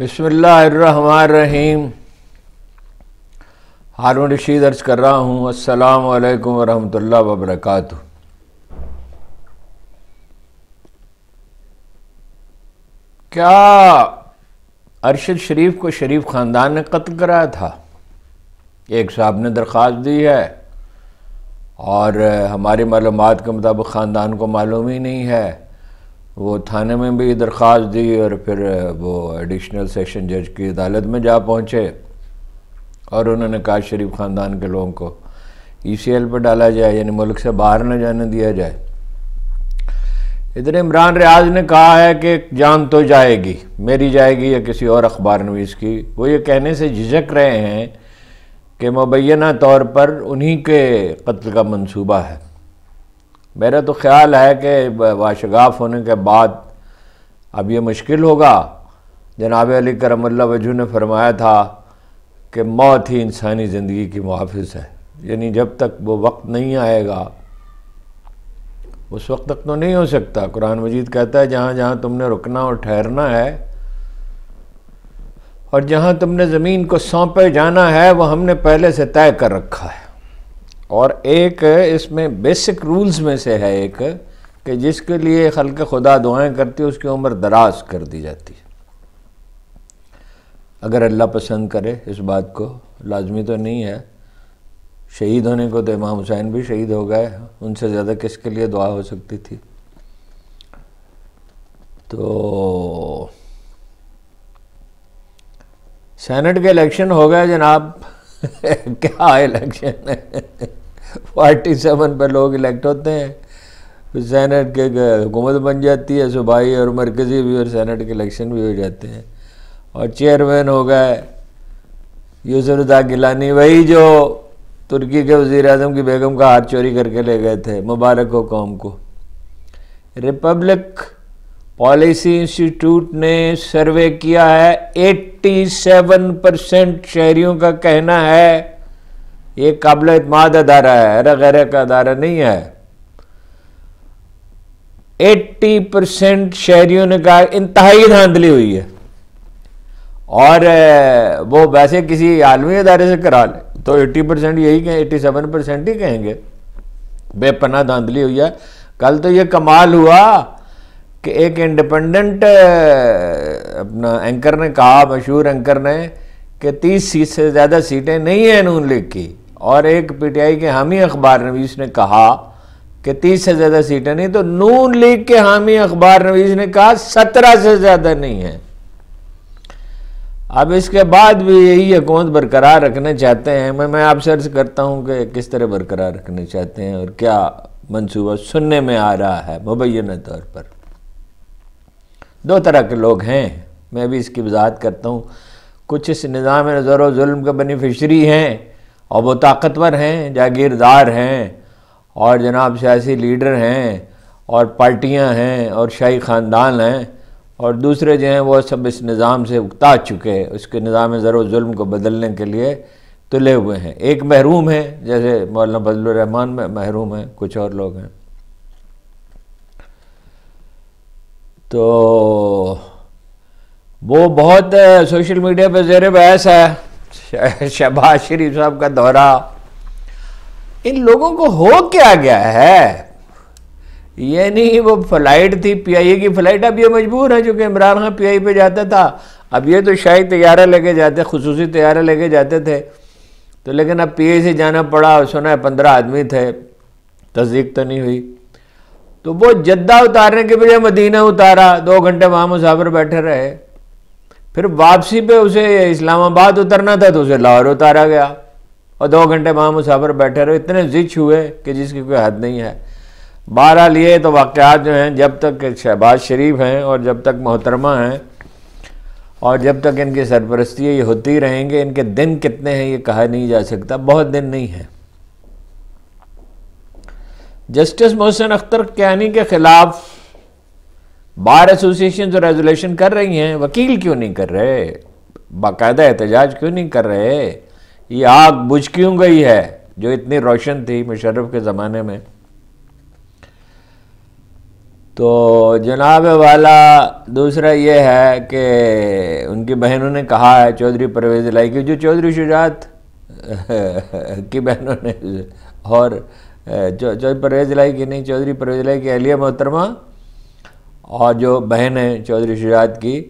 बसमीम हारून रशीद अर्ज कर रहा हूँ अस्सलाम वालेकुम वरहमतुल्लाह वबरकत क्या अरशद शरीफ को शरीफ ख़ानदान ने कत्ल कराया था एक साहब ने दरख्वास्त दी है और हमारी मालूम के मुताबिक ख़ानदान को मालूम ही नहीं है वो थाने में भी दरख्वास्त दी और फिर वो एडिशनल सेशन जज की अदालत में जा पहुँचे और उन्होंने काज शरीफ ख़ानदान के लोगों को ई सी एल पर डाला जाए यानी मुल्क से बाहर न जाने दिया जाए इधर इमरान रियाज ने कहा है कि जान तो जाएगी मेरी जाएगी या किसी और अखबार नवीस की वो ये कहने से झिझक रहे हैं कि मुबैना तौर पर उन्हीं के कत्ल का मंसूबा है मेरा तो ख्याल है कि वाशगाफ होने के बाद अब ये मुश्किल होगा जनाब अली करमल्ला वजू ने फरमाया था कि मौत ही इंसानी ज़िंदगी की मुहाफ़ है यानी जब तक वो वक्त नहीं आएगा उस वक्त तक तो नहीं हो सकता कुरान मजीद कहता है जहाँ जहाँ तुमने रुकना और ठहरना है और जहाँ तुमने ज़मीन को सौंपे जाना है वह हमने पहले से तय कर रखा है और एक इसमें बेसिक रूल्स में से है एक कि जिसके लिए हल्क खुदा दुआएं करती है उसकी उम्र दराज कर दी जाती है अगर अल्लाह पसंद करे इस बात को लाजमी तो नहीं है शहीद होने को तो इमाम हुसैन भी शहीद हो गए उनसे ज़्यादा किसके लिए दुआ हो सकती थी तो सेनेट के इलेक्शन हो गए जनाब क्या इलेक्शन है फोर्टी सेवन पर लोग इलेक्ट होते हैं फिर सैनट के हुकूमत बन जाती है सूबाई और मरकज़ी भी और सैनट के इलेक्शन भी हो जाते हैं और चेयरमैन हो गए यूसरदा गिलानी वही जो तुर्की के वज़ी अजम की बेगम का हाथ चोरी करके ले गए थे मुबारक हो कौम को रिपब्लिक पॉलिसी इंस्टीट्यूट ने सर्वे किया है 87 परसेंट शहरीों का कहना है ये काबिल इतमाद अदारा है अरे गैर का अदारा नहीं है 80 परसेंट शहरीों ने कहा इंतहाई धांधली हुई है और वो वैसे किसी आलमी अदारे से करा ले तो 80 परसेंट यही कहें 87 परसेंट ही कहेंगे बेपना धांधली हुई है कल तो ये कमाल हुआ कि एक इंडिपेंडेंट अपना एंकर ने कहा मशहूर एंकर ने कि 30 सीट से ज़्यादा सीटें नहीं हैं नून लीग की और एक पीटीआई के हामी अखबार नवीस ने कहा कि तीस से ज़्यादा सीटें नहीं तो नून लीग के हामी अखबार नवीस ने कहा सत्रह से ज़्यादा नहीं है अब इसके बाद भी यही हुकूमत बरकरार रखने चाहते हैं मैं मैं आप सर्च करता हूं कि किस तरह बरकरार रखने चाहते हैं और क्या मंसूबा सुनने में आ रहा है मुबैन तौर पर दो तरह के लोग हैं मैं भी इसकी वजाहत करता हूँ कुछ इस निज़ाम ज़ोर जुल्म के बेनिफिशरी हैं और वो ताकतवर हैं जागीरदार हैं और जनाब सियासी लीडर हैं और पार्टियां हैं और शाही ख़ानदान हैं और दूसरे जो हैं वो सब इस निज़ाम से उकता चुके हैं उसके निज़ाम ज़र को बदलने के लिए तुले हुए हैं एक महरूम है जैसे मौलाना फजलरहमान में महरूम हैं कुछ और लोग हैं तो वो बहुत सोशल मीडिया पर जेर बहस है शहबाज शरीफ साहब का दौरा इन लोगों को हो क्या गया है ये नहीं वो फ्लाइट थी पीआईए की फ्लाइट अब ये मजबूर है जो कि इमरान खान पी पे जाता था अब ये तो शाही तैयारा लेके जाते खसूसी तैयारा लेके जाते थे तो लेकिन अब पी से जाना पड़ा सुना है पंद्रह आदमी थे तस्दीक तो नहीं हुई तो वो जद्दा उतारने के बजाय मदीना उतारा दो घंटे वहाँ मुसाफिर बैठे रहे फिर वापसी पे उसे इस्लामाबाद उतरना था तो उसे लाहौर उतारा गया और दो घंटे वहाँ मुसाफिर बैठे रहे इतने जिच हुए कि जिसकी कोई हद नहीं है बहरहाल ये तो वाक़ात जो हैं जब तक शहबाज शरीफ हैं और जब तक मोहतरमा हैं और जब तक इनकी सरपरस्ती ये होती रहेंगे इनके दिन कितने हैं ये कहा नहीं जा सकता बहुत दिन नहीं है जस्टिस मोहसिन अख्तर कैनी के ख़िलाफ़ बार एसोसिएशन जो रेजोल्यूशन कर रही हैं वकील क्यों नहीं कर रहे बाकायदा एहतजाज क्यों नहीं कर रहे ये आग बुझ क्यों गई है जो इतनी रोशन थी मुशर्रफ के ज़माने में तो जनाब वाला दूसरा ये है कि उनकी बहनों ने कहा है चौधरी परवेज़ लाई की जो चौधरी शुजात की बहनों ने और चौधरी परवेज़ लाई की नहीं चौधरी परवेज़ लाई की अहलिया मोहतरमा और जो बहन है चौधरी शिजात की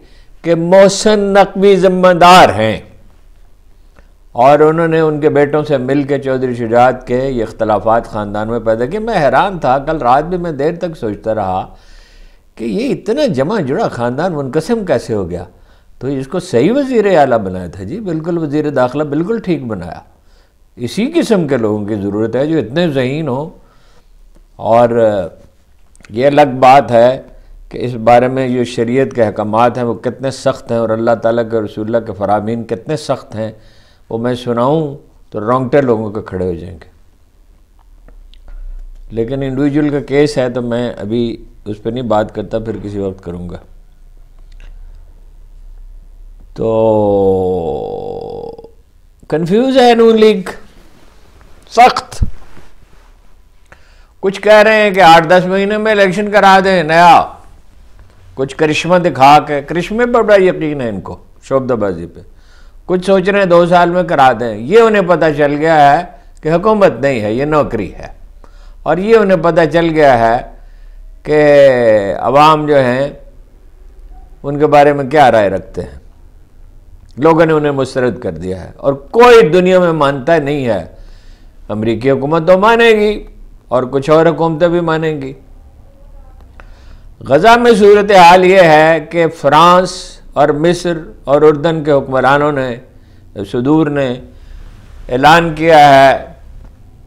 कि मोहसन नकवी ज़िम्मेदार हैं और उन्होंने उनके बेटों से मिल के चौधरी शिजात के ये इख्तलाफात ख़ानदान में पैदा किए मैं हैरान था कल रात भी मैं देर तक सोचता रहा कि ये इतना जमा जुड़ा ख़ानदान मुनकसम कैसे हो गया तो इसको सही वज़ी अला बनाया था जी बिल्कुल वज़ी दाखिला बिल्कुल ठीक बनाया इसी किस्म के लोगों की ज़रूरत है जो इतने जहीन हों और ये अलग बात है कि इस बारे में जो शरीयत के अहकाम हैं वो कितने सख्त हैं और अल्लाह ताला के रसूल के फ़रामीन कितने सख्त हैं वो मैं सुनाऊँ तो रोंगटे लोगों के खड़े हो जाएंगे लेकिन इंडिविजुअल का केस है तो मैं अभी उस पर नहीं बात करता फिर किसी वक्त करूँगा तो कन्फ्यूज है नून लीग सख्त कुछ कह रहे हैं कि आठ दस महीने में इलेक्शन करा दें नया कुछ करिश्मा दिखा के करिश्मे पर बड़ा यकीन है इनको शोबदाबाजी पे कुछ सोच रहे हैं दो साल में करा दें ये उन्हें पता चल गया है कि हुकूमत नहीं है ये नौकरी है और ये उन्हें पता चल गया है कि आवाम जो हैं उनके बारे में क्या राय रखते हैं लोगों ने उन्हें मुस्रद कर दिया है और कोई दुनिया में मानता नहीं है अमरीकी हुकूमत तो मानेगी और कुछ और हुकूमतें भी मानेंगी गज़ा में सूरत हाल ये है कि फ़्रांस और मिस्र और उर्दन के हुक्मरानों ने सदूर ने ऐलान किया है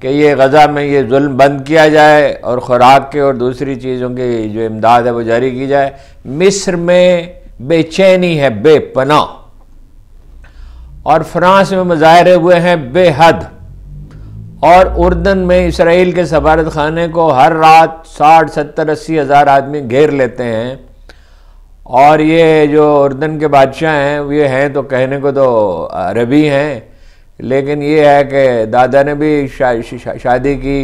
कि ये गज़ा में ये जुल्म बंद किया जाए और ख़ुराक के और दूसरी चीज़ों की जो इमदाद है वो जारी की जाए मिस्र में बेचैनी है बेपना और फ्रांस में मुजाहरे हुए हैं बेहद और उर्दन में इसराइल के सफारत खाने को हर रात साठ सत्तर अस्सी हज़ार आदमी घेर लेते हैं और ये जो उर्दन के बादशाह हैं ये हैं तो कहने को तो अरबी हैं लेकिन ये है कि दादा ने भी शा, शा, शादी की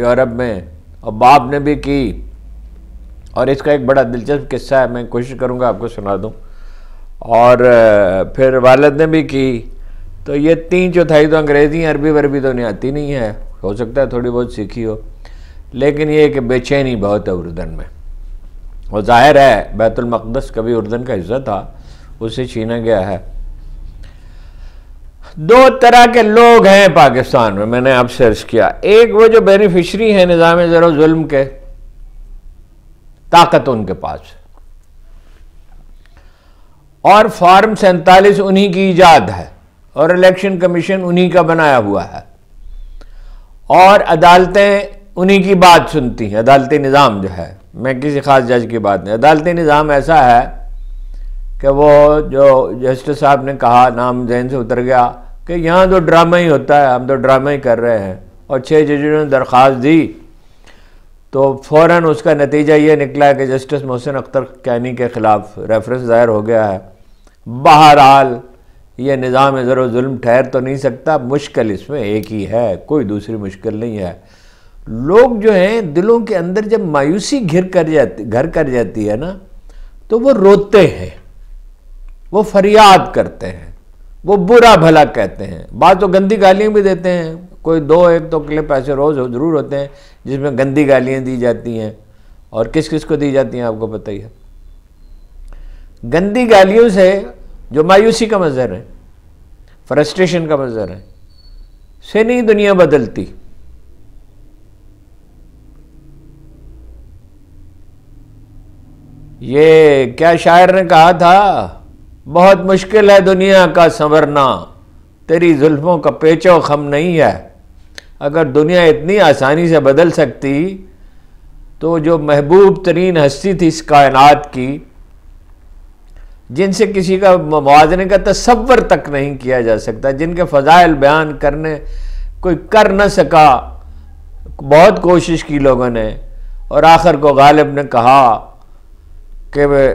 यूरोप में और बाप ने भी की और इसका एक बड़ा दिलचस्प किस्सा है मैं कोशिश करूँगा आपको सुना दूँ और फिर वालद ने भी की तो ये तीन चौथाई तो अंग्रेज़ी अरबी वरबी तो नहीं आती नहीं है हो सकता है थोड़ी बहुत सीखी हो लेकिन ये कि बेचैनी बहुत है उर्दन में और जाहिर है बैतुलमक़दस कभी उर्दन का हिस्सा था उसे छीना गया है दो तरह के लोग हैं पाकिस्तान में मैंने आपसे अर्ज किया एक वो जो बेनिफिशरी है निज़ाम ज़रा जुल्म के ताकत उनके पास और फॉर्म सैंतालीस उन्हीं की ईजाद है और इलेक्शन कमीशन उन्हीं का बनाया हुआ है और अदालतें उन्हीं की बात सुनती हैं अदालती निज़ाम जो है मैं किसी ख़ास जज की बात नहीं अदालती निज़ाम ऐसा है कि वो जो जस्टिस साहब ने कहा नाम जहन से उतर गया कि यहाँ तो ड्रामा ही होता है हम तो ड्रामा ही कर रहे हैं और छः जजों ने दरख्वास्त दी तो फ़ौर उसका नतीजा ये निकला कि जस्टिस मोहसिन अख्तर कैनी के ख़िलाफ़ रेफरेंस दायर हो गया है बहरहाल ये निज़ाम ज़र म ठहर तो नहीं सकता मुश्किल इसमें एक ही है कोई दूसरी मुश्किल नहीं है लोग जो हैं दिलों के अंदर जब मायूसी घिर कर जाती घर कर जाती है ना तो वो रोते हैं वो फरियाद करते हैं वो बुरा भला कहते हैं बात तो गंदी गालियाँ भी देते हैं कोई दो एक तो क्लिप ऐसे रोज़ हो, ज़रूर होते हैं जिसमें गंदी गालियाँ दी जाती हैं और किस किस को दी जाती हैं आपको पता ही है गंदी गालियों से जो मायूसी का मंजर है फ्रस्ट्रेशन का मंजर है से नहीं दुनिया बदलती ये क्या शायर ने कहा था बहुत मुश्किल है दुनिया का संवरना तेरी जुल्फों का पेचो खम नहीं है अगर दुनिया इतनी आसानी से बदल सकती तो जो महबूब तरीन हस्ती थी इस कायनात की जिनसे किसी का मुआजरे का तस्वर तक नहीं किया जा सकता जिनके फ़जाइल बयान करने कोई कर न सका बहुत कोशिश की लोगों ने और आखिर को गालिब ने कहा कि वे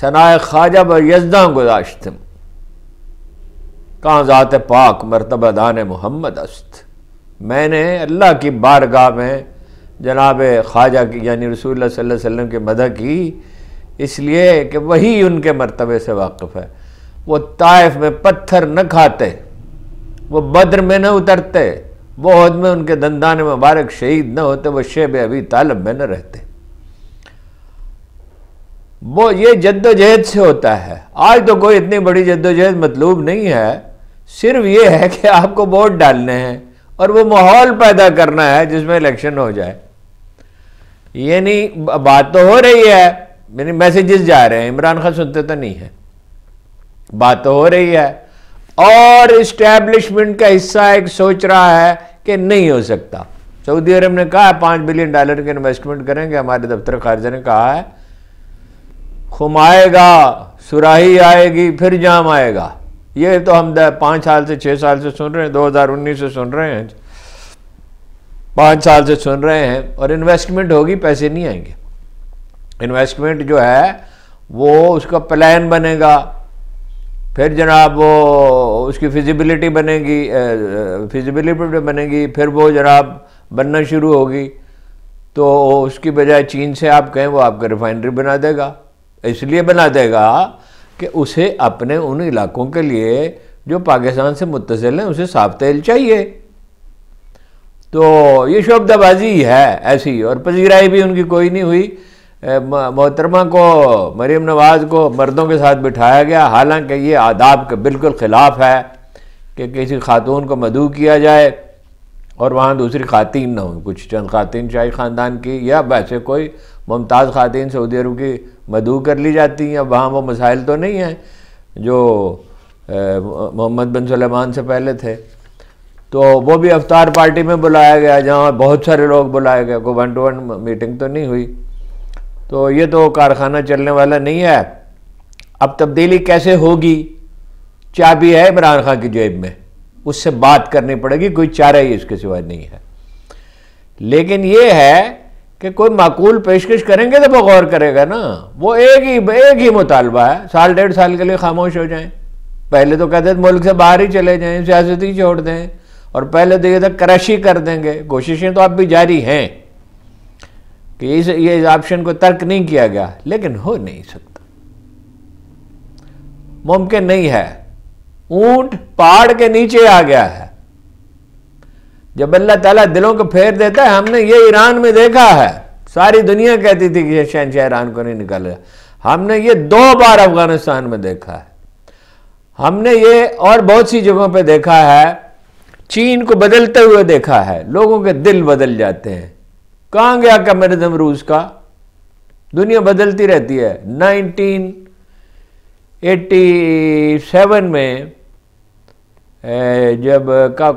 सनाए ख्वाजा ब यजदा गुजाशत कहाँ ज़ात पाक मरतबा दान मोहम्मद अस्त मैंने अल्लाह की बारगाह में जनाब ख्वाजा की यानी रसूल सल्लल्लाहु अलैहि वसल्लम की मदद की इसलिए कि वही उनके मरतबे से वाकफ है वो ताइफ में पत्थर न खाते वो बद्र में न उतरते बहुत में उनके दंदाने मुबारक शहीद न होते वो शेब अभी तालब में न रहते वो ये जद्दोजहद से होता है आज तो कोई इतनी बड़ी जद्दोजहद मतलूब नहीं है सिर्फ ये है कि आपको वोट डालने हैं और वो माहौल पैदा करना है जिसमें इलेक्शन हो जाए यानी बात तो हो रही है मेरे मैसेजेस जा रहे हैं इमरान खान सुनते तो नहीं है बात तो हो रही है और इस्टेब्लिशमेंट का हिस्सा एक सोच रहा है कि नहीं हो सकता सऊदी अरब ने कहा है पांच बिलियन डॉलर के इन्वेस्टमेंट करेंगे हमारे दफ्तर खारजा ने कहा है खुम आएगा सुराही आएगी फिर जाम आएगा ये तो हम पांच साल से छह साल से सुन रहे हैं 2019 से सुन रहे हैं पांच साल से सुन रहे हैं और इन्वेस्टमेंट होगी पैसे नहीं आएंगे इन्वेस्टमेंट जो है वो उसका प्लान बनेगा फिर जनाब वो उसकी फिजिबिलिटी बनेगी फिजिबिलिटी बनेगी फिर वो जनाब बनना शुरू होगी तो उसकी बजाय चीन से आप कहें वो आपका रिफाइनरी बना देगा इसलिए बना देगा कि उसे अपने उन इलाकों के लिए जो पाकिस्तान से मुतसिल हैं उसे साफ तेल चाहिए तो ये शोबदाबाजी है ऐसी और पजीराई भी उनकी कोई नहीं हुई मोहतरमा को मरीम नवाज़ को मर्दों के साथ बिठाया गया हालांकि ये आदाब के बिल्कुल ख़िलाफ़ है कि किसी खातून को मदू किया जाए और वहाँ दूसरी खातन ना हों कुछ चंद खातन शाही ख़ानदान की या वैसे कोई मुमताज़ खातन सऊदी अरब की मदू कर ली जाती हैं वहाँ वो मसाइल तो नहीं हैं जो मोहम्मद बिन सलेमान से पहले थे तो वो भी अवतार पार्टी में बुलाया गया जहाँ बहुत सारे लोग बुलाए गए को वन टू वन मीटिंग तो नहीं हुई तो ये तो कारखाना चलने वाला नहीं है अब तब्दीली कैसे होगी चाबी है इमरान खान की जेब में उससे बात करनी पड़ेगी कोई चारा ही इसके सिवा नहीं है लेकिन ये है कि कोई माकूल पेशकश करेंगे तो वो गौर करेगा ना वो एक ही एक ही मुतालबा है साल डेढ़ साल के लिए खामोश हो जाएं पहले तो कहते थे मुल्क से बाहर ही चले जाएं सियासत ही छोड़ दें और पहले तो ये था क्रश ही कर देंगे कोशिशें तो अब भी जारी हैं कि इस ये इस ऑप्शन को तर्क नहीं किया गया लेकिन हो नहीं सकता मुमकिन नहीं है ऊंट पहाड़ के नीचे आ गया है जब अल्लाह ताला दिलों को फेर देता है हमने ये ईरान में देखा है सारी दुनिया कहती थी कि यह शहनशाह ईरान को नहीं रहा हमने ये दो बार अफगानिस्तान में देखा है हमने ये और बहुत सी जगहों पर देखा है चीन को बदलते हुए देखा है लोगों के दिल बदल जाते हैं कहां गया कम्युनिज्म रूस का दुनिया बदलती रहती है 1987 में जब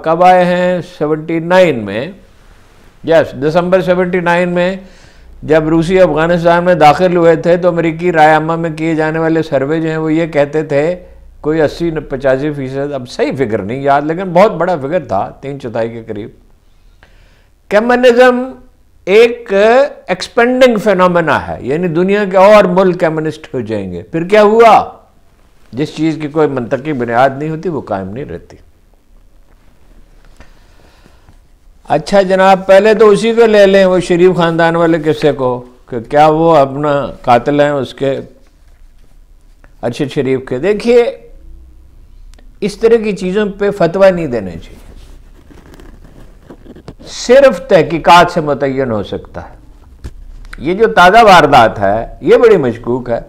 कब आए हैं 79 में यस दिसंबर 79 में जब रूसी अफगानिस्तान में दाखिल हुए थे तो अमेरिकी रायमा में किए जाने वाले सर्वे जो हैं वो ये कहते थे कोई अस्सी पचासी फीसद अब सही फिगर नहीं याद लेकिन बहुत बड़ा फिगर था तीन चौथाई के करीब कम्युनिज्म एक एक्सपेंडिंग फेनोमेना है यानी दुनिया के और मुल्क कम्युनिस्ट हो जाएंगे फिर क्या हुआ जिस चीज की कोई मंतकी बुनियाद नहीं होती वो कायम नहीं रहती अच्छा जनाब पहले तो उसी को ले लें वो शरीफ खानदान वाले किस्से को कि क्या वो अपना कातिल हैं उसके अरशद शरीफ के देखिए इस तरह की चीज़ों पे फतवा नहीं देना चाहिए सिर्फ तहकीकात से मुतन हो सकता है ये जो ताज़ा वारदात है ये बड़ी मशकूक है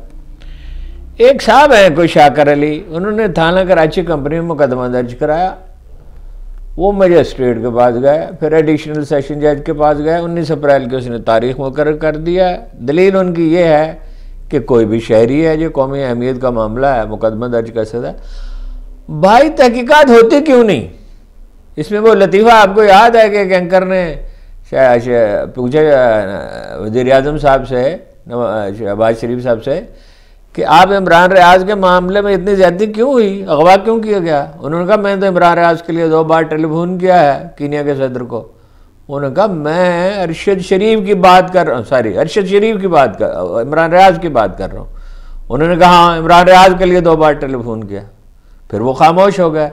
एक साहब हैं कोई शाकर अली उन्होंने थाना कराची कंपनी में मुकदमा दर्ज कराया वो मजिस्ट्रेट के पास गए फिर एडिशनल सेशन जज के पास गए उन्नीस अप्रैल की उसने तारीख मुकर कर दिया दलील उनकी ये है कि कोई भी शहरी है जो कौमी अहमियत का मामला है मुकदमा दर्ज कर सकता है भाई तहकीकत होती क्यों नहीं इसमें वो लतीफ़ा आपको याद है कि एक एंकर ने पूछा वजीर अजम साहब से शहबाज शरीफ साहब से कि आप इमरान रियाज के मामले में इतनी ज़्यादा क्यों हुई अगवा क्यों किया गया उन्होंने कहा मैंने तो इमरान रियाज के लिए दो बार टेलीफोन किया है कीनिया के सदर को उन्होंने कहा मैं अरशद शरीफ की बात कर रहा हूँ सॉरी अरशद शरीफ की बात कर इमरान रियाज की बात कर रहा हूँ उन्होंने कहा हाँ इमरान रियाज के लिए दो बार टेलीफोन किया फिर वो खामोश हो गया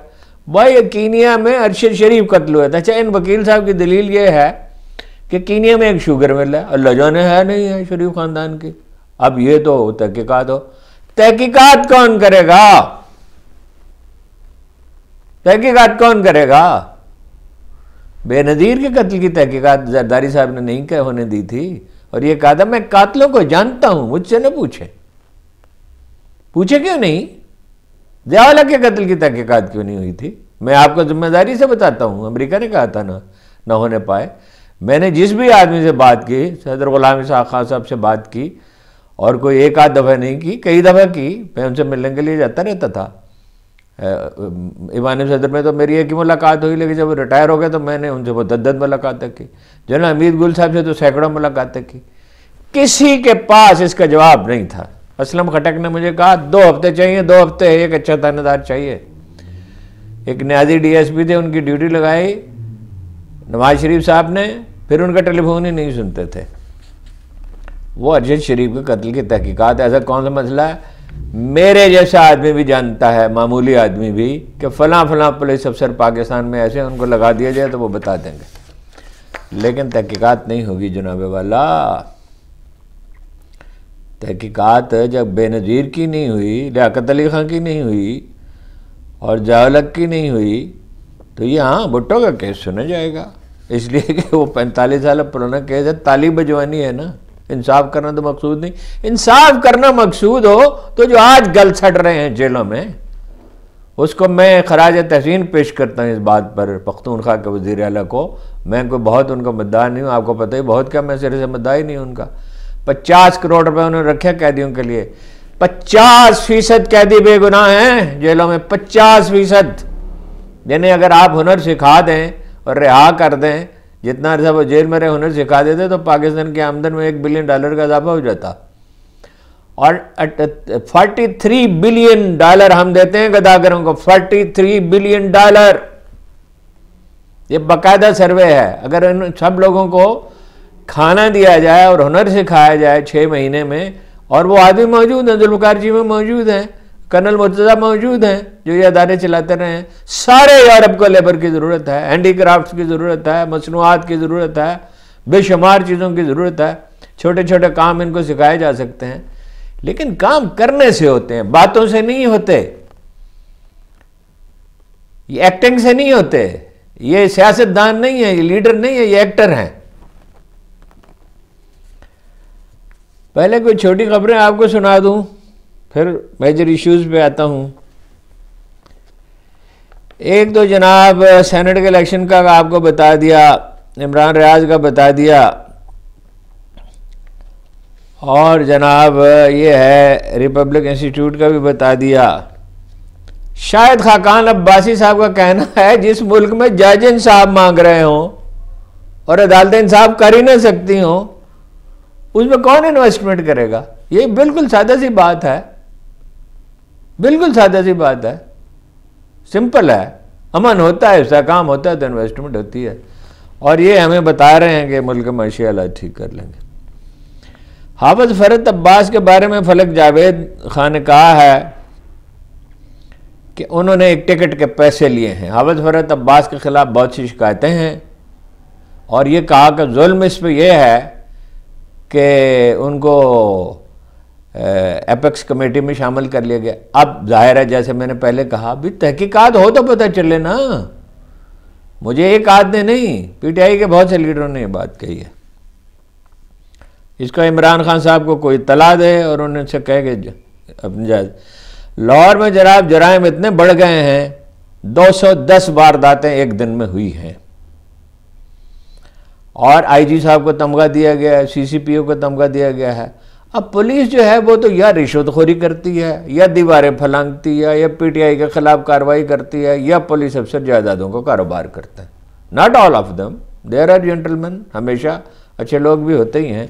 भाई कीनिया में अरशद शरीफ कत्ल हुआ था अच्छा इन वकील साहब की दलील ये है कि कीनिया में एक शुगर मिल है अल्लाह जाने है नहीं है शरीफ ख़ानदान की अब ये तो तहकीकत हो तहकीकत कौन करेगा तहकीकत कौन करेगा बेनज़ीर के कत्ल की तहकीकत जरदारी साहब ने नहीं कह होने दी थी और ये कहा था मैं कातलों को जानता हूं मुझसे ना पूछे पूछे क्यों नहीं जयावाला के कत्ल की तहकीकत क्यों नहीं हुई थी मैं आपको जिम्मेदारी से बताता हूँ अमरीका ने कहा था ना ना होने पाए मैंने जिस भी आदमी से बात की सदर गुलाम खान साहब से बात की और कोई एक आध दफ़ा नहीं की कई दफ़ा की मैं उनसे मिलने के लिए जाता रहता था इमान सदर में तो मेरी एक ही मुलाकात हुई लेकिन जब रिटायर हो गए तो मैंने उनसे दद्दत मुलाकातें की जनरल अमीर गुल साहब से तो सैकड़ों मुलाकातें की किसी के पास इसका जवाब नहीं था असलम खटक ने मुझे कहा दो हफ्ते चाहिए दो हफ्ते एक अच्छा थानेदार चाहिए एक न्याजी डीएसपी थे उनकी ड्यूटी लगाई नवाज शरीफ साहब ने फिर उनका टेलीफोन ही नहीं सुनते थे वो अरजद शरीफ के कत्ल की तहकीक़त ऐसा कौन सा मसला है मेरे जैसा आदमी भी जानता है मामूली आदमी भी कि फ़ला फलां पुलिस अफसर पाकिस्तान में ऐसे उनको लगा दिया जाए तो वो बता देंगे लेकिन तहकीक़त नहीं होगी जनाबे वाला तहक़ीक़त जब बेनज़ीर की नहीं हुई लियाकत अली खां की नहीं हुई और जावलक की नहीं हुई तो ये हाँ भुट्टो का केस सुना जाएगा इसलिए कि वो पैंतालीस साल पुराना केस है तालीब जवानी है ना इंसाफ करना तो मकसूद नहीं इंसाफ करना मकसूद हो तो जो आज गल सट रहे हैं जेलों में उसको मैं खराज तहसीन पेश करता हूँ इस बात पर पख्तूनखा के वजीर अला को मैं कोई बहुत उनका मद्दा नहीं हूँ आपको पता ही बहुत क्या मैं सिरे से मद्दा ही नहीं उनका पचास करोड़ रुपए उन्होंने रखे कैदियों के लिए पचास फीसद कैदी बेगुनाह हैं जेलों में पचास फीसद जिन्हें अगर आप हुनर सिखा दें और रिहा कर दें जितना अर्सा वो जेल में रहे हुनर सिखा देते तो पाकिस्तान की आमदन में एक बिलियन डॉलर का इजाफा हो जाता और फोर्टी थ्री बिलियन डॉलर हम देते हैं गदागरों को फोर्टी थ्री बिलियन डॉलर ये बाकायदा सर्वे है अगर इन सब लोगों को खाना दिया जाए और हुनर सिखाया जाए छः महीने में और वो आदमी मौजूद हैं जुल्फकार जी में मौजूद हैं कर्नल मुर्तजा मौजूद हैं जो ये अदारे चलाते रहे हैं सारे यूरोप को लेबर की ज़रूरत है हैंडी क्राफ्ट की ज़रूरत है मसनूआत की ज़रूरत है बेशुमार चीज़ों की ज़रूरत है छोटे छोटे काम इनको सिखाए जा सकते हैं लेकिन काम करने से होते हैं बातों से नहीं होते ये एक्टिंग से नहीं होते ये सियासतदान नहीं है ये लीडर नहीं है ये एक्टर हैं पहले कोई छोटी खबरें आपको सुना दूं फिर मेजर इश्यूज पे आता हूं एक तो जनाब सेनेट के इलेक्शन का आपको बता दिया इमरान रियाज का बता दिया और जनाब ये है रिपब्लिक इंस्टीट्यूट का भी बता दिया शायद खाकान अब्बासी साहब का कहना है जिस मुल्क में जज इंसाफ मांग रहे हों और अदालतें इंसाफ कर ही ना सकती हों ઉસમે કોન ઇન્વેસ્ટમેન્ટ કરેગા યહી બિલકુલ સાદાસી વાત હૈ બિલકુલ સાદાસી વાત હૈ સિમ્પલ હૈ અમન હોતા હેસા કામ હોતા હે ઇન્વેસ્ટમેન્ટ હરતી હૈ ઓર યે હમે બતા રહે હે કે મુલક મશીઅલા ઠીક કર લેંગે હાવદ ફરત અબ્દાસ કે બારે મે ફલક જાવેદ ખાને કહા હૈ કે ઉનહોને એક ટિકિટ કે પૈસે લીયે હે હાવદ ફરત અબ્દાસ કે ખિલાફ બહોતસી શિકાયતે હૈ ઓર યે કહા કે જુલમ ઇસપે યે હૈ कि उनको एपेक्स कमेटी में शामिल कर लिया गया अब जाहिर है जैसे मैंने पहले कहा भी तहकीकात हो तो पता चले ना मुझे एक आध ने नहीं पीटीआई के बहुत से लीडरों ने ये बात कही है इसका इमरान खान साहब को कोई तला दे और उनसे कह के अपने जायज लाहौर में जराब जराइम इतने बढ़ गए हैं 210 वारदातें एक दिन में हुई हैं और आईजी साहब को तमगा दिया गया है सीसीपीओ को तमगा दिया गया है अब पुलिस जो है वो तो या रिश्वतखोरी करती है या दीवारें फलांगती है या पीटीआई के खिलाफ कार्रवाई करती है या पुलिस अफसर जायदादों को कारोबार करते हैं not all of them there are gentleman हमेशा अच्छे लोग भी होते ही हैं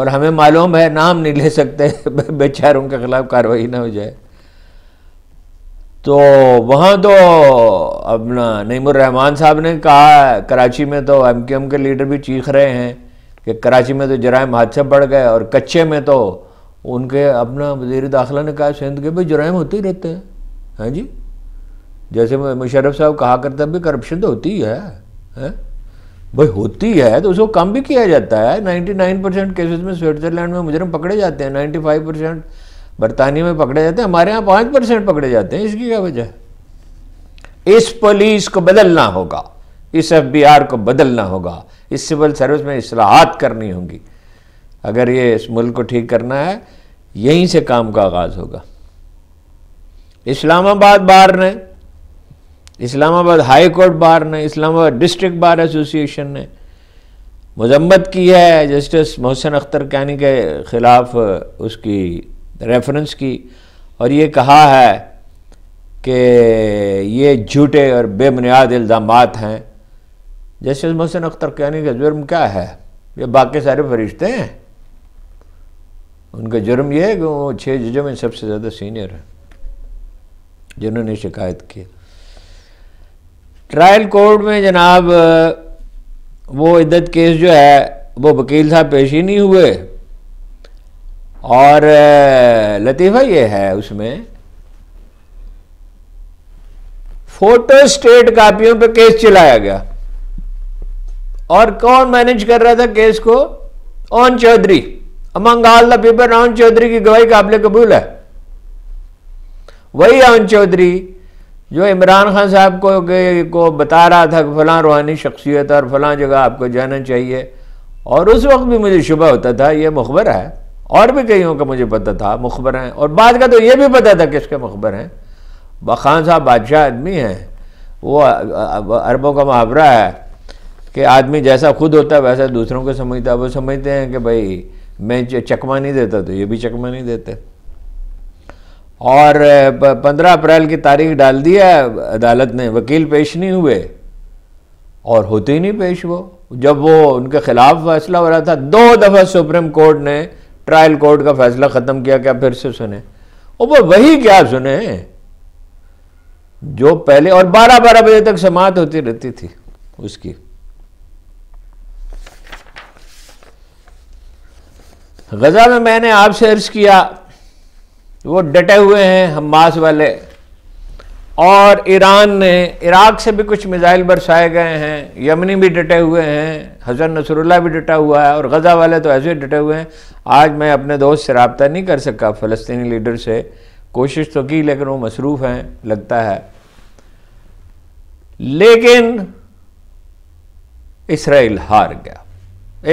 और हमें मालूम है नाम नहीं ले सकते बेचारों के खिलाफ कार्रवाई ना हो जाए तो वहाँ तो अपना नईमर रहमान साहब ने कहा कराची में तो एम के एम के लीडर भी चीख रहे हैं कि कराची में तो जराइम हादसे बढ़ गए और कच्चे में तो उनके अपना वजीर दाखिला ने कहा सिंध के भी जराइम होते ही रहते हैं हाँ जी जैसे मुशरफ साहब कहा करते भी करप्शन तो होती ही है, है? भाई होती है तो उसको कम भी किया जाता है नाइन्टी नाइन परसेंट केसेज में स्विट्जरलैंड में मुजरम पकड़े जाते हैं नाइन्टी फाइव परसेंट बरतानिया में पकड़े जाते हैं हमारे यहाँ पाँच परसेंट पकड़े जाते हैं इसकी क्या वजह इस पुलिस को बदलना होगा इस एफ को बदलना होगा इस सिविल सर्विस में असलाहत करनी होगी अगर ये इस मुल्क को ठीक करना है यहीं से काम का आगाज़ होगा इस्लामाबाद बार ने इस्लामाबाद हाई कोर्ट बार ने इस्लामाबाद डिस्ट्रिक्ट बार एसोसिएशन ने मजम्मत की है जस्टिस मोहसिन अख्तर कैनी के ख़िलाफ़ उसकी रेफरेंस की और ये कहा है कि ये झूठे और बेबुनियाद इल्ज़ाम हैं जस्टिस मोहसिन अख्तर कैनी का जुर्म क्या है ये बाकी सारे फरिश्ते हैं उनका जुर्म यह है कि वो छः जजों में सबसे ज़्यादा सीनियर हैं जिन्होंने शिकायत की ट्रायल कोर्ट में जनाब वो इद्दत केस जो है वो वकील साहब पेश ही नहीं हुए और लतीफ़ा ये है उसमें फोटो स्टेट कापियों पे केस चलाया गया और कौन मैनेज कर रहा था केस को Aun Chaudhry among all the people Aun Chaudhry की गवाही काबिल कबूल है वही ओन चौधरी जो इमरान खान साहब को को बता रहा था कि फलां रूहानी शख्सियत और फलां जगह आपको जाना चाहिए और उस वक्त भी मुझे शुभ होता था ये मुखबर है और भी कईयों का मुझे पता था मुखबर हैं और बाद का तो ये भी पता था किसके मुखबर हैं बखान साहब बादशाह आदमी हैं वो अरबों का मुहावरा है कि आदमी जैसा खुद होता है वैसा दूसरों को समझता है वो समझते हैं कि भाई मैं चकमा नहीं देता तो ये भी चकमा नहीं देते और पंद्रह अप्रैल की तारीख डाल दिया अदालत ने वकील पेश नहीं हुए और होते ही नहीं पेश वो जब वो उनके खिलाफ फैसला हो रहा था दो दफ़ा सुप्रीम कोर्ट ने ट्रायल कोर्ट का फैसला ख़त्म किया क्या फिर से सुने और वो वही क्या सुने जो पहले और बारह बारह बजे तक समाप्त होती रहती थी उसकी गज़ा में मैंने आपसे अर्ज किया वो डटे हुए हैं हम मास वाले और ईरान ने इराक से भी कुछ मिज़ाइल बरसाए गए हैं यमनी भी डटे हुए हैं हजर नसरुल्ला भी डटा हुआ है और गज़ा वाले तो ऐसे ही डटे हुए हैं आज मैं अपने दोस्त से रबता नहीं कर सका फ़लस्तनी लीडर से कोशिश तो की लेकिन वो मसरूफ़ हैं लगता है लेकिन इसराइल हार गया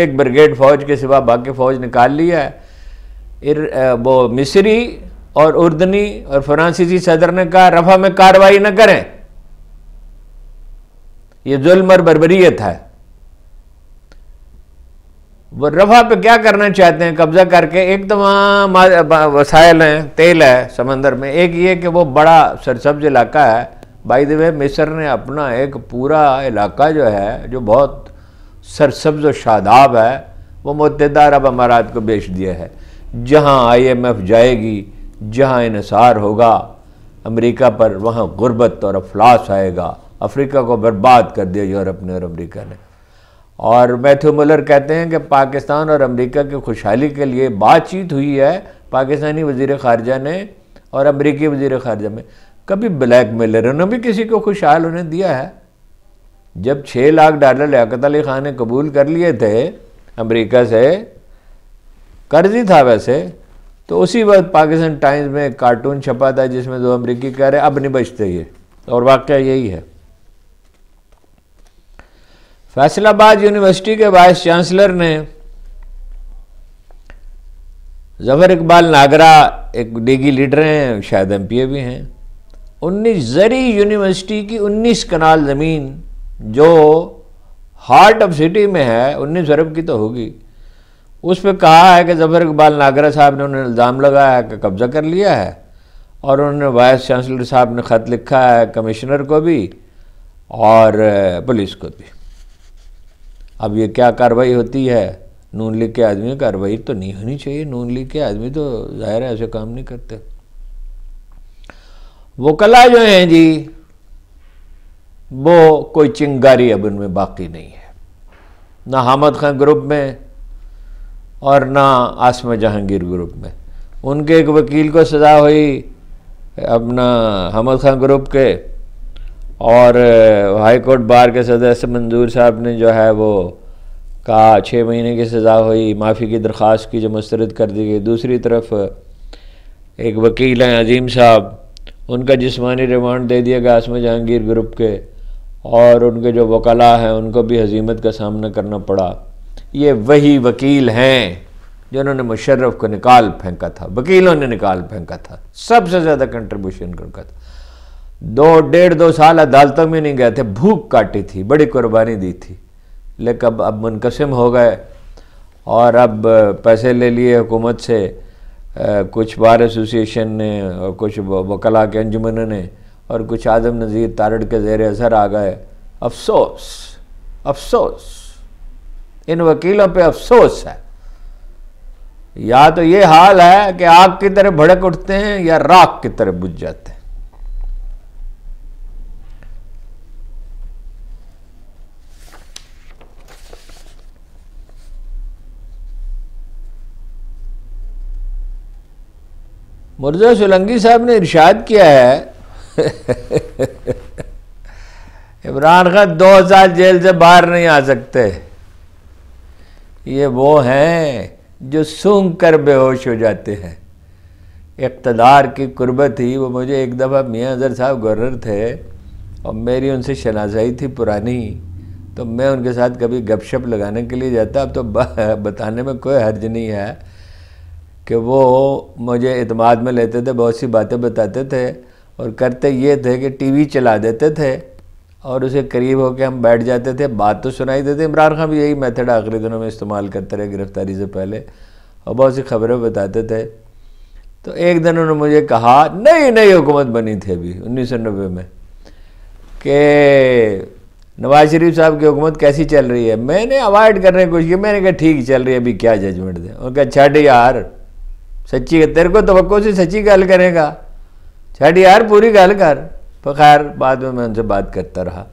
एक ब्रिगेड फ़ौज के सिवा बाकी फ़ौज निकाल लिया है वो मिसरी और उर्दनी और फ्रांसीसी सदर ने कहा रफा में कार्रवाई न करें यह जुल्म और बरबरीयत है वो रफा पे क्या करना चाहते हैं कब्जा करके एक तो वहाँ वसायल हैं तेल है समंदर में एक ये कि वो बड़ा सरसब्ज इलाका है बाई दे मिस्र ने अपना एक पूरा इलाका जो है जो बहुत सरसब्ज और शादाब है वो मतदा अरब अमारात को बेच दिया है जहाँ आई एम एफ जाएगी जहाँ इसार होगा अमेरिका पर वहाँ गुर्बत और अफलास आएगा अफ्रीका को बर्बाद कर दिया यूरोप ने और अमेरिका ने और मैथ्यू मुलर कहते हैं कि पाकिस्तान और अमेरिका की खुशहाली के लिए बातचीत हुई है पाकिस्तानी वजीर खारजा ने और अमरीकी वजीर खारजा में कभी ब्लैक मेलर ने भी किसी को खुशहाल उन्हें दिया है जब छः लाख डॉलर लियात अली खान ने कबूल कर लिए थे अमरीका से कर्ज ही था वैसे तो उसी वक्त पाकिस्तान टाइम्स में एक कार्टून छपा था जिसमें दो अमरीकी कह रहे अब नहीं बचते ये और वाक़ यही है फैसलाबाद यूनिवर्सिटी के वाइस चांसलर ने जफर इकबाल नागरा एक डिग्री लीडर हैं शायद एम पी ए भी हैं उन्नीस जरी यूनिवर्सिटी की उन्नीस कनाल ज़मीन जो हार्ट ऑफ सिटी में है उन्नीस अरब की तो होगी उस पर कहा है कि जफर इकबाल नागरा साहब ने उन्हें इल्ज़ाम लगाया है कि कब्ज़ा कर लिया है और उन्होंने वाइस चांसलर साहब ने ख़त लिखा है कमिश्नर को भी और पुलिस को भी अब ये क्या कार्रवाई होती है नून लीग के आदमी कार्रवाई तो नहीं होनी चाहिए नून लीग के आदमी तो ज़ाहिर है ऐसे काम नहीं करते वो कला जो हैं जी वो कोई चिंगारी अब उनमें बाकी नहीं है ना हामद खान ग्रुप में और ना आसमा जहांगीर ग्रुप में उनके एक वकील को सज़ा हुई अपना हमद खान ग्रुप के और हाई कोर्ट बार के सदस्य मंजूर साहब ने जो है वो कहा छः महीने की सज़ा हुई माफ़ी की दरख्वास्त की जो मुस्रद कर दी गई दूसरी तरफ एक वकील हैं अजीम साहब उनका जिसमानी रिमांड दे दिया गया आसम जहांगीर ग्रुप के और उनके जो वकला हैं उनको भी हजीमत का सामना करना पड़ा ये वही वकील हैं जिन्होंने मुशर्रफ को निकाल फेंका था वकीलों ने निकाल फेंका था सबसे ज़्यादा कंट्रीब्यूशन उनका था दो डेढ़ दो साल अदालतों में नहीं गए थे भूख काटी थी बड़ी कुर्बानी दी थी लेकिन अब अब मुनकसम हो गए और अब पैसे ले लिए हुकूमत से आ, कुछ बार एसोसिएशन ने और कुछ वकला के अंजुमन ने और कुछ आजम नज़ीर तारड़ के जेर असर आ गए अफसोस अफसोस इन वकीलों पे अफसोस है या तो ये हाल है कि आग की तरह भड़क उठते हैं या राख की तरह बुझ जाते हैं मुर्जा सोलंगी साहब ने इर्शाद किया है इमरान खान दो साल जेल से बाहर नहीं आ सकते ये वो हैं जो सूंघ कर बेहोश हो जाते हैं इकतदार की कुर्बत थी वो मुझे एक दफ़ा मियाँ अजहर साहब गवर्नर थे और मेरी उनसे शनाजाई थी पुरानी तो मैं उनके साथ कभी गपशप लगाने के लिए जाता अब तो बताने में कोई हर्ज नहीं है कि वो मुझे अतमाद में लेते थे बहुत सी बातें बताते थे और करते ये थे कि टीवी चला देते थे और उसे करीब होकर हम बैठ जाते थे बात तो सुनाई देते इमरान खान भी यही मेथड आखिरी दिनों में इस्तेमाल करते रहे गिरफ्तारी से पहले और बहुत सी खबरें बताते थे तो एक दिन उन्होंने मुझे कहा नई नई हुकूमत बनी थी अभी उन्नीस सौ नब्बे में कि नवाज शरीफ साहब की हुकूमत कैसी चल रही है मैंने अवॉइड करने की कोशिश की मैंने कहा ठीक चल रही है अभी क्या जजमेंट दें और क्या छठ यार सच्ची तेरे को तो से सच्ची गल करेगा छठ यार पूरी गल कर पर खैर बाद में मैं उनसे बात करता रहा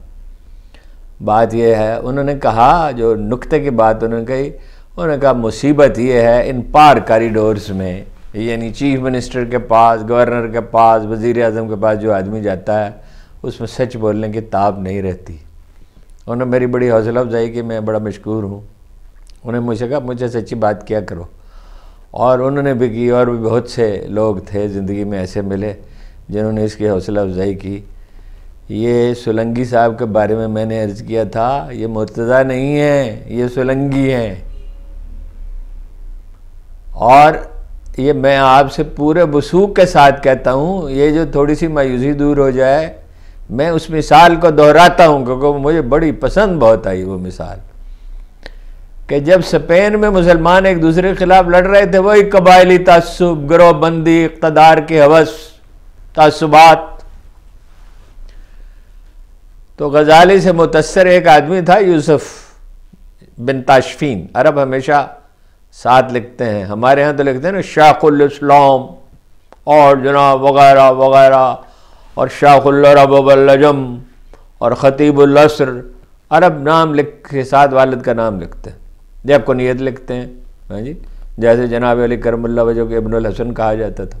बात यह है उन्होंने कहा जो नुक्ते की बात उन्होंने कही उन्होंने कहा मुसीबत ये है इन पार कॉरिडोरस में यानी चीफ मिनिस्टर के पास गवर्नर के पास वज़ी अजम के पास जो आदमी जाता है उसमें सच बोलने की ताब नहीं रहती उन्होंने मेरी बड़ी हौसला अफजाई कि मैं बड़ा मशहूर हूँ उन्हें मुझसे कहा मुझे सच्ची बात क्या करो और उन्होंने भी की और भी बहुत से लोग थे ज़िंदगी में ऐसे मिले जिन्होंने इसकी हौसला अफजाई की ये सुलंगी साहब के बारे में मैंने अर्ज़ किया था ये मुर्तज़ा नहीं है ये सुलंगी है और ये मैं आपसे पूरे बसूख के साथ कहता हूँ ये जो थोड़ी सी मायूसी दूर हो जाए मैं उस मिसाल को दोहराता हूँ क्योंकि मुझे बड़ी पसंद बहुत आई वो मिसाल कि जब स्पेन में मुसलमान एक दूसरे के खिलाफ लड़ रहे थे वही कबायली तसब गिरोहबंदी इकतदार के हवस तसुबात तो गजाली से मुतसर एक आदमी था यूसुफ बिन ताशफीन अरब हमेशा साथ लिखते हैं हमारे यहाँ तो लिखते हैं ना शाहुलस्लाम और जनाब वगैरह वगैरह और शाहुल्लरबलजम और ख़तीबुलसर अरब नाम लिख के साथ वालद का नाम लिखते हैं जब को नियत लिखते हैं हाँ जी जैसे जनाब अली करमल्ला वजह के इबन हसन कहा जाता था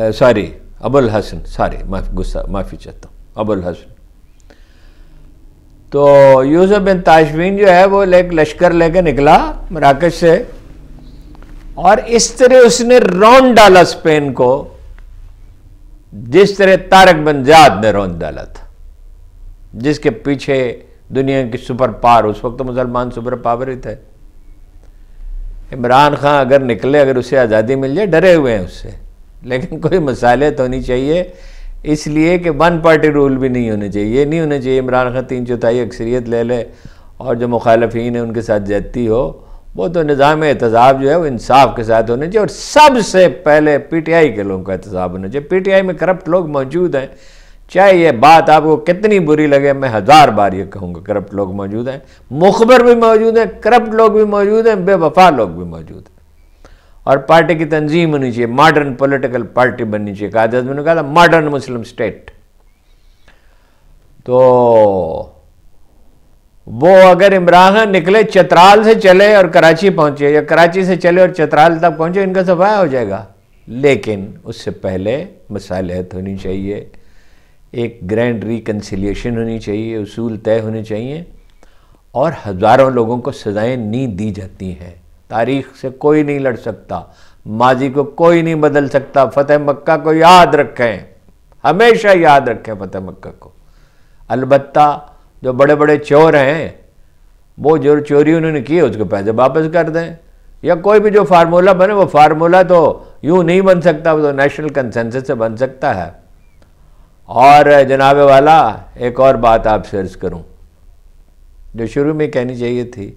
सॉरी अबुल हसन सॉरी माफी गुस्सा माफ़ी चाहता हूँ अबुल हसन तो यूसुफ बिन ताशवीन जो है वो एक लश्कर लेके निकला मराकश से और इस तरह उसने रौन डाला स्पेन को जिस तरह तारक बन जाद ने रौन डाला था जिसके पीछे दुनिया की सुपर पावर उस वक्त तो मुसलमान सुपर पावर ही थे इमरान खान अगर निकले अगर उसे आज़ादी मिल जाए डरे हुए हैं उससे लेकिन कोई तो होनी चाहिए इसलिए कि वन पार्टी रूल भी नहीं होने चाहिए ये नहीं होने चाहिए इमरान खान तीन चौथाई अक्सरियत ले ले और जो मुखालफन है उनके साथ जाती हो वो तो निज़ाम एहतजाब जो है वो इंसाफ के साथ होने चाहिए और सबसे पहले पी टी आई के लोगों का एहतजाब होना चाहिए पी टी आई में करप्ट लोग मौजूद हैं चाहे ये बात आपको कितनी बुरी लगे मैं हज़ार बार ये कहूँगा करप्ट लोग मौजूद हैं मुखबर भी मौजूद हैं करप्ट लोग भी मौजूद हैं बेवफा लोग भी मौजूद हैं और पार्टी की तंजीम होनी चाहिए मॉडर्न पॉलिटिकल पार्टी बननी चाहिए कादर ने कहा था मॉडर्न मुस्लिम स्टेट तो वो अगर इमरान खान निकले चतराल से चले और कराची पहुंचे या कराची से चले और चतराल तक पहुंचे इनका सफाया हो जाएगा लेकिन उससे पहले मसालहत होनी चाहिए एक ग्रैंड रिकन्सिलियेशन होनी चाहिए उसूल तय होने चाहिए और हज़ारों लोगों को सज़ाएं नहीं दी जाती हैं तारीख से कोई नहीं लड़ सकता माजी को कोई नहीं बदल सकता फतेह मक्का को याद रखें हमेशा याद रखें फतेह मक्का को अलबत्ता जो बड़े बड़े चोर हैं वो जो चोरी उन्होंने की है उसको पैसे वापस कर दें या कोई भी जो फार्मूला बने वो फार्मूला तो यूं नहीं बन सकता वो तो नेशनल कंसेंसस से बन सकता है और जनाब वाला एक और बात आप अर्ज़ करूँ जो शुरू में कहनी चाहिए थी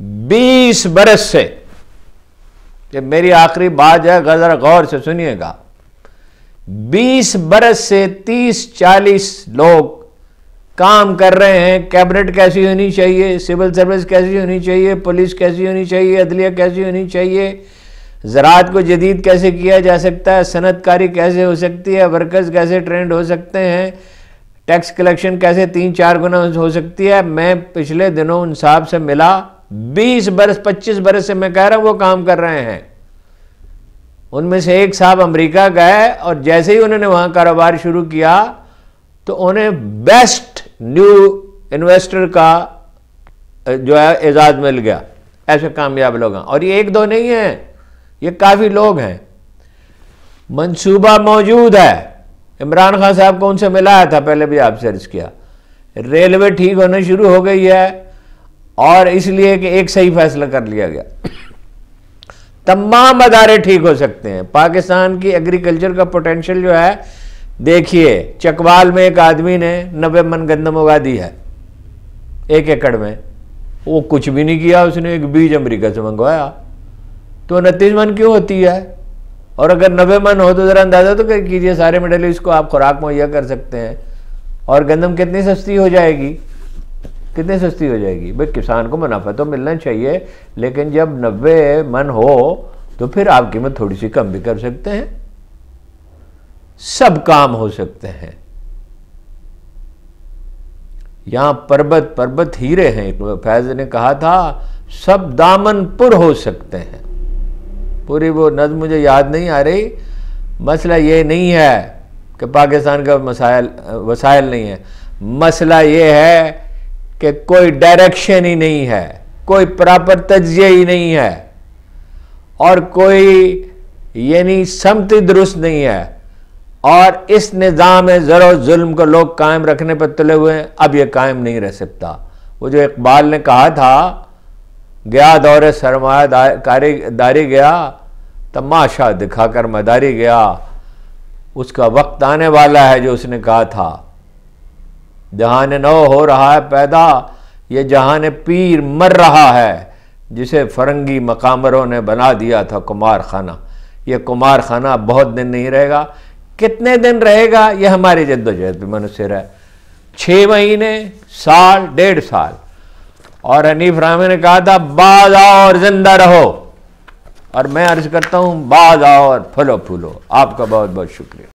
बीस बरस से ये मेरी आखिरी बात है गज़र गौर से सुनिएगा बीस बरस से तीस चालीस लोग काम कर रहे हैं कैबिनेट कैसी होनी चाहिए सिविल सर्विस कैसी होनी चाहिए पुलिस कैसी होनी चाहिए अदलिया कैसी होनी चाहिए ज़रात को जदीद कैसे किया जा सकता है सनतकारी कैसे हो सकती है वर्कर्स कैसे ट्रेंड हो सकते हैं टैक्स कलेक्शन कैसे तीन चार गुना हो सकती है मैं पिछले दिनों उन साहब से मिला बीस बरस पच्चीस बरस से मैं कह रहा हूं वो काम कर रहे हैं उनमें से एक साहब अमेरिका गए और जैसे ही उन्होंने वहां कारोबार शुरू किया तो उन्हें बेस्ट न्यू इन्वेस्टर का जो है एजाज़ मिल गया ऐसे कामयाब लोग हैं और ये एक दो नहीं है ये काफ़ी लोग हैं मंसूबा मौजूद है इमरान खान साहब को उनसे मिलाया था पहले भी आपसे सर्च किया रेलवे ठीक होना शुरू हो गई है और इसलिए कि एक सही फैसला कर लिया गया तमाम अदारे ठीक हो सकते हैं पाकिस्तान की एग्रीकल्चर का पोटेंशियल जो है देखिए चकवाल में एक आदमी ने नब्बे मन गंदम उगा दी है एक एकड़ में वो कुछ भी नहीं किया उसने एक बीज अमेरिका से मंगवाया तो उनतीस मन क्यों होती है और अगर नब्बे मन हो तो ज़रा अंदाज़ा तो कीजिए सारे मिडल ईस्ट को आप खुराक मुहैया कर सकते हैं और गंदम कितनी सस्ती हो जाएगी कितनी सस्ती हो जाएगी भाई किसान को मुनाफा तो मिलना चाहिए लेकिन जब नब्बे मन हो तो फिर आप कीमत थोड़ी सी कम भी कर सकते हैं सब काम हो सकते हैं यहां पर्वत पर्वत हीरे हैं फैज ने कहा था सब दामन पुर हो सकते हैं पूरी वो नज मुझे याद नहीं आ रही मसला ये नहीं है कि पाकिस्तान का मसायल वसायल नहीं है मसला ये है कि कोई डायरेक्शन ही नहीं है कोई प्रॉपर तजिए ही नहीं है और कोई यानी समति दुरुस्त नहीं है और इस निज़ाम ज़रो जुल्म को लोग कायम रखने पर तुले हुए हैं अब ये कायम नहीं रह सकता वो जो इकबाल ने कहा था गया दौर सरमायादारी दारी गया तमाशा दिखाकर मदारी गया उसका वक्त आने वाला है जो उसने कहा था जहान नौ हो रहा है पैदा ये जहान पीर मर रहा है जिसे फरंगी मकामरों ने बना दिया था कुमार खाना ये कुमार खाना बहुत दिन नहीं रहेगा कितने दिन रहेगा ये हमारी जद्दोजहद मनुष्य है छः महीने साल डेढ़ साल और हनीफ रामे ने कहा था बाज आओ और जिंदा रहो और मैं अर्ज करता हूँ बाज आओ और फलो फूलो आपका बहुत बहुत शुक्रिया